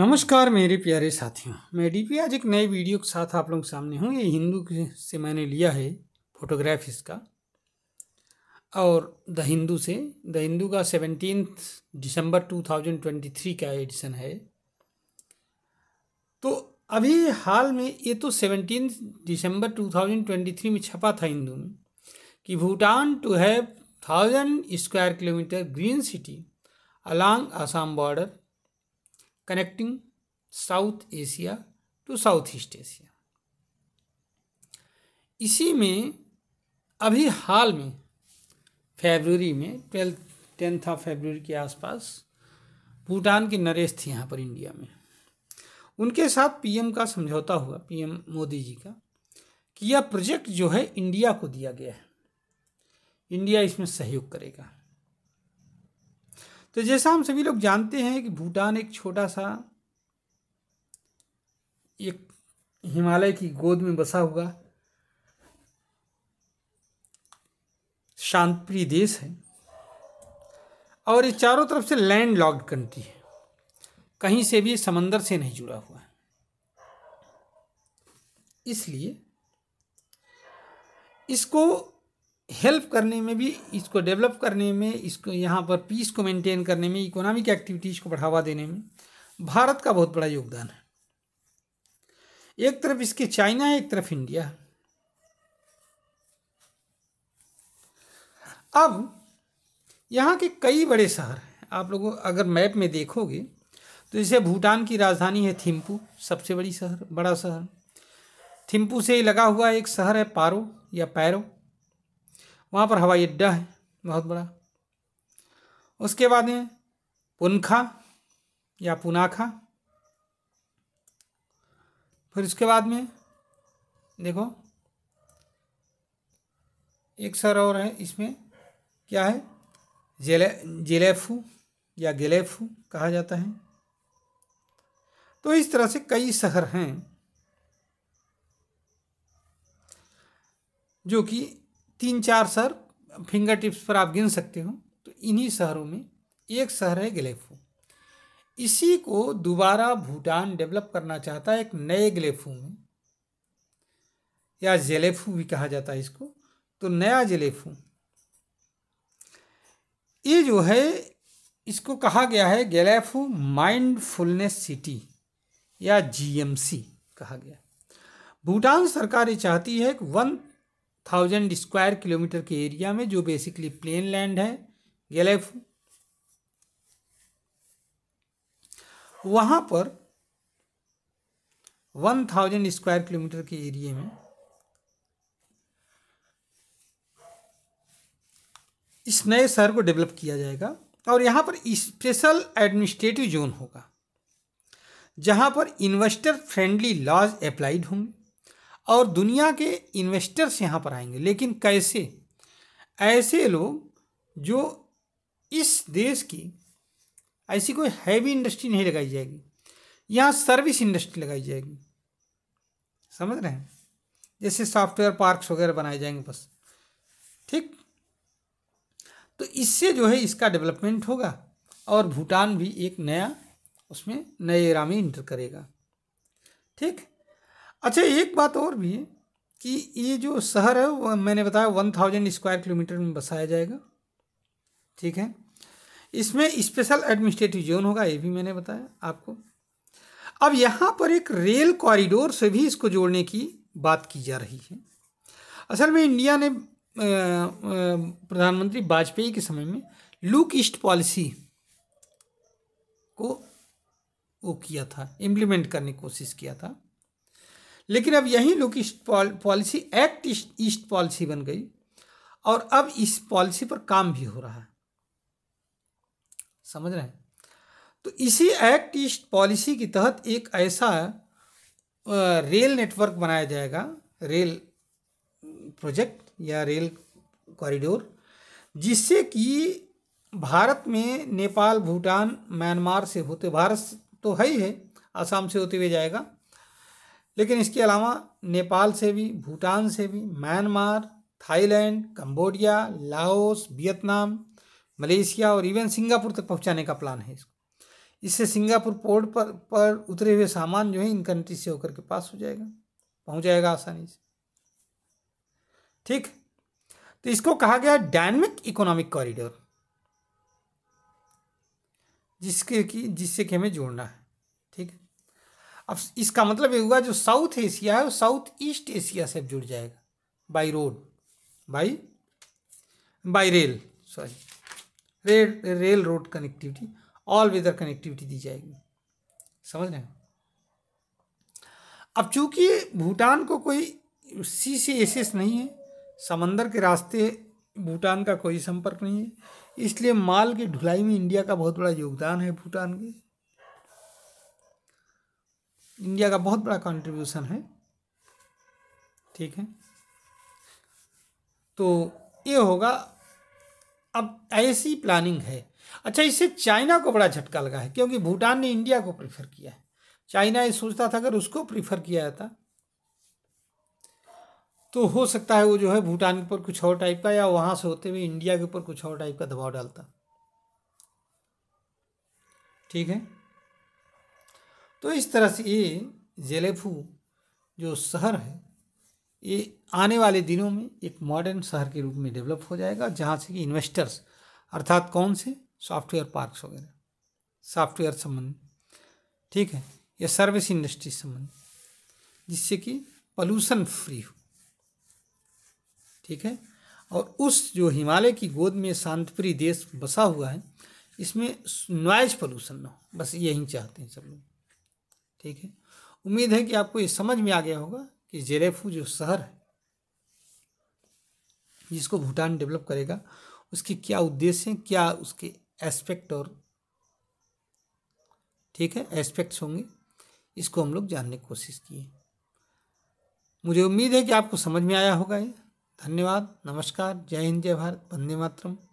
नमस्कार मेरे प्यारे साथियों मैं डीपी आज एक नए वीडियो के साथ आप लोग सामने हूँ ये हिंदू से मैंने लिया है फोटोग्राफ इसका और द हिंदू से द हिंदू का सेवनटीन दिसंबर 2023 का एडिशन है तो अभी हाल में ये तो सेवनटीन दिसंबर 2023 में छपा था हिंदू में कि Bhutan to have thousand square kilometre green city along Assam border connecting South Asia to South East Asia इसी में अभी हाल में फेबररी में ट्वेल्थ टेंथ ऑफ फेबररी के आसपास भूटान के नरेश थे यहाँ पर इंडिया में उनके साथ पीएम का समझौता हुआ पीएम मोदी जी का कि यह प्रोजेक्ट जो है इंडिया को दिया गया है इंडिया इसमें सहयोग करेगा तो जैसा हम सभी लोग जानते हैं कि भूटान एक छोटा सा एक हिमालय की गोद में बसा हुआ शांत प्रिय देश है और ये चारों तरफ से लैंड लॉक्ड कंट्री है कहीं से भी समंदर से नहीं जुड़ा हुआ है इसलिए इसको हेल्प करने में भी इसको डेवलप करने में इसको यहाँ पर पीस को मेंटेन करने में इकोनॉमिक एक्टिविटीज़ को बढ़ावा देने में भारत का बहुत बड़ा योगदान है एक तरफ इसके चाइना है एक तरफ इंडिया है अब यहाँ के कई बड़े शहर हैं आप लोगों अगर मैप में देखोगे तो जैसे भूटान की राजधानी है थिम्पू सबसे बड़ी शहर बड़ा शहर थिम्पू से लगा हुआ एक शहर है पारो या पैरो वहाँ पर हवाई अड्डा है बहुत बड़ा उसके बाद में पुनखा या पुनाखा फिर उसके बाद में देखो एक सर और है इसमें क्या है जेले जेलेफू या गेलेफू कहा जाता है तो इस तरह से कई शहर हैं जो कि तीन चार शहर फिंगर टिप्स पर आप गिन सकते हो तो इन्हीं शहरों में एक शहर है ग्लेफू इसी को दोबारा भूटान डेवलप करना चाहता है एक नए ग्लेफू में या जेलेफू भी कहा जाता है इसको तो नया जेलेफू ये जो है इसको कहा गया है गेलेफू माइंडफुलनेस सिटी या जीएमसी कहा गया भूटान सरकार ये चाहती है कि वन थाउजेंड स्क्वायर किलोमीटर के एरिया में जो बेसिकली प्लेन लैंड है गेलेफू वहाँ पर वन थाउजेंड स्क्वायर किलोमीटर के एरिए में इस नए शहर को डेवलप किया जाएगा और यहाँ पर स्पेशल एडमिनिस्ट्रेटिव जोन होगा जहाँ पर इन्वेस्टर फ्रेंडली लॉज अप्लाइड होंगे और दुनिया के इन्वेस्टर्स यहाँ पर आएंगे लेकिन कैसे ऐसे लोग जो इस देश की ऐसी कोई हैवी इंडस्ट्री नहीं लगाई जाएगी यहाँ सर्विस इंडस्ट्री लगाई जाएगी समझ रहे हैं जैसे सॉफ्टवेयर पार्क्स वगैरह बनाए जाएंगे बस ठीक तो इससे जो है इसका डेवलपमेंट होगा और भूटान भी एक नया उसमें नए एरा में इंटर करेगा ठीक अच्छा एक बात और भी है कि ये जो शहर है वो मैंने बताया वन थाउजेंड स्क्वायर किलोमीटर में बसाया जाएगा ठीक है इसमें स्पेशल एडमिनिस्ट्रेटिव जोन होगा ये भी मैंने बताया आपको अब यहाँ पर एक रेल कॉरिडोर से भी इसको जोड़ने की बात की जा रही है असल में इंडिया ने प्रधानमंत्री वाजपेयी के समय में लुक ईस्ट पॉलिसी को वो किया था इम्प्लीमेंट करने की कोशिश किया था लेकिन अब यही look east policy act east policy बन गई और अब इस पॉलिसी पर काम भी हो रहा है समझ रहे हैं तो इसी एक्ट ईस्ट पॉलिसी के तहत एक ऐसा रेल नेटवर्क बनाया जाएगा रेल प्रोजेक्ट या रेल कॉरिडोर जिससे कि भारत में नेपाल भूटान म्यांमार से होते भारत तो है ही है आसाम से होते हुए जाएगा लेकिन इसके अलावा नेपाल से भी भूटान से भी Myanmar Thailand Cambodia Laos Vietnam Malaysia और इवन सिंगापुर तक पहुंचाने का प्लान है इसको इससे सिंगापुर पोर्ट पर पर उतरे हुए सामान जो है इन कंट्री से होकर के पास हो जाएगा पहुंच जाएगा आसानी से ठीक तो इसको कहा गया डायनमिक इकोनॉमिक कॉरिडोर जिसके कि जिससे कि हमें जोड़ना है अब इसका मतलब ये हुआ जो साउथ एशिया है वो साउथ ईस्ट एशिया से अब जुड़ जाएगा by road by by rail sorry rail rail road connectivity all weather connectivity दी जाएगी समझ रहे हैं अब चूंकि भूटान को कोई सी एस एसेस नहीं है समंदर के रास्ते भूटान का कोई संपर्क नहीं है इसलिए माल की ढुलाई में इंडिया का बहुत बड़ा योगदान है भूटान के इंडिया का बहुत बड़ा कंट्रीब्यूशन है ठीक है तो ये होगा अब ऐसी प्लानिंग है अच्छा इससे चाइना को बड़ा झटका लगा है क्योंकि भूटान ने इंडिया को प्रीफर किया है चाइना ये सोचता था अगर उसको प्रीफर किया जाता तो हो सकता है वो जो है भूटान के ऊपर कुछ और टाइप का या वहां से होते हुए इंडिया के ऊपर कुछ और टाइप का दबाव डालता ठीक है तो इस तरह से ये जेलेफू जो शहर है ये आने वाले दिनों में एक मॉडर्न शहर के रूप में डेवलप हो जाएगा जहाँ से कि इन्वेस्टर्स अर्थात कौन से सॉफ्टवेयर पार्क्स वगैरह सॉफ्टवेयर संबंध ठीक है या सर्विस इंडस्ट्री संबंध जिससे कि पॉल्यूशन फ्री हो ठीक है और उस जो हिमालय की गोद में शांतप्रिय देश बसा हुआ है इसमें नॉइज पोल्यूशन ना हो बस यही चाहते हैं सब लोग ठीक है उम्मीद है कि आपको ये समझ में आ गया होगा कि जेरेफू जो शहर है जिसको भूटान डेवलप करेगा उसके क्या उद्देश्य हैं क्या उसके एस्पेक्ट और ठीक है एस्पेक्ट्स होंगे इसको हम लोग जानने की कोशिश किए मुझे उम्मीद है कि आपको समझ में आया होगा ये धन्यवाद नमस्कार जय हिंद जय भारत वंदे मातरम